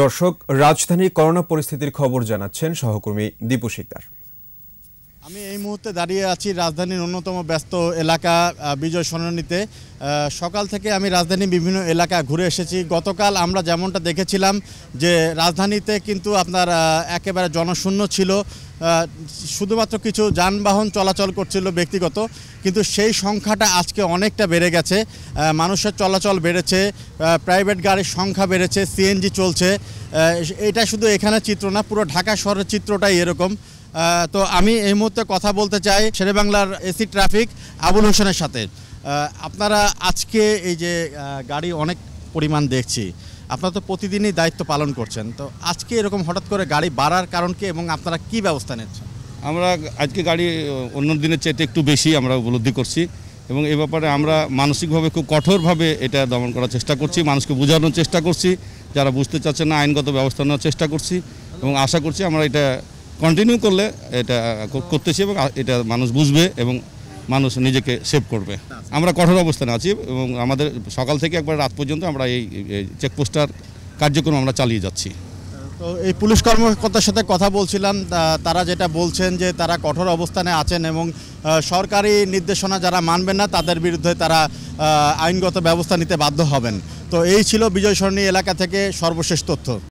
দর্শক রাজধানী করোনা পরিস্থিতির খবর জানাচ্ছেন সহকর্মী দীপু শিকদার আমি এই মুহূর্তে দাঁড়িয়ে আছি রাজধানীর অন্যতম ব্যস্ত এলাকা বিজয় সরণিতে সকাল থেকে আমি রাজধানীর বিভিন্ন এলাকা ঘুরে এসেছি গতকাল আমরা যেমনটা দেখেছিলাম যে রাজধানীতে কিন্তু আপনার একেবারে জনশূন্য ছিল শুধুমাত্র কিছু যানবাহন চলাচল করছিল ব্যক্তিগত কিন্তু সেই সংখ্যাটা আজকে অনেকটা বেড়ে গেছে মানুষের চলাচল বেড়েছে প্রাইভেট গাড়ির সংখ্যা বেড়েছে সিএনজি চলছে এটা শুধু এখানে চিত্র না পুরো ঢাকা শহরের চিত্রটাই এরকম তো আমি এই মুহূর্তে কথা বলতে চাই শেরেবাংলার এসি ট্রাফিক আবুল হোসেনের সাথে আপনারা আজকে এই যে গাড়ি অনেক পরিমাণ দেখছি আপনারা তো প্রতিদিনই দায়িত্ব পালন করছেন তো আজকে এরকম হঠাৎ করে গাড়ি বাড়ার কারণ কি এবং আপনারা কি ব্যবস্থা নিচ্ছেন আমরা আজকে গাড়ি অন্য দিনের চাইতে একটু বেশি আমরা উপলব্ধি করছি এবং এ ব্যাপারে আমরা মানসিকভাবে খুব কঠোরভাবে এটা দমন করার চেষ্টা করছি মানুষকে বোঝানোর চেষ্টা করছি যারা বুঝতে চাচ্ছে না আইনগত ব্যবস্থা নেওয়ার চেষ্টা করছি এবং আশা করছি আমরা এটা কন্টিনিউ করলে এটা করতেছি এবং এটা মানুষ বুঝবে এবং মানুষ নিজেকে সেভ করবে আমরা কঠোর অবস্থানে আছি এবং আমাদের সকাল থেকে একবার রাত পর্যন্ত আমরা এই চেকপোস্টার কার্যক্রম আমরা চালিয়ে যাচ্ছি তো এই পুলিশ কর্মকর্তার সাথে কথা বলছিলাম তারা যেটা বলছেন যে তারা কঠোর অবস্থানে আছেন এবং সরকারি নির্দেশনা যারা মানবেন না তাদের বিরুদ্ধে তারা আইনগত ব্যবস্থা নিতে বাধ্য হবেন তো এই ছিল বিজয় সরণী এলাকা থেকে সর্বশেষ তথ্য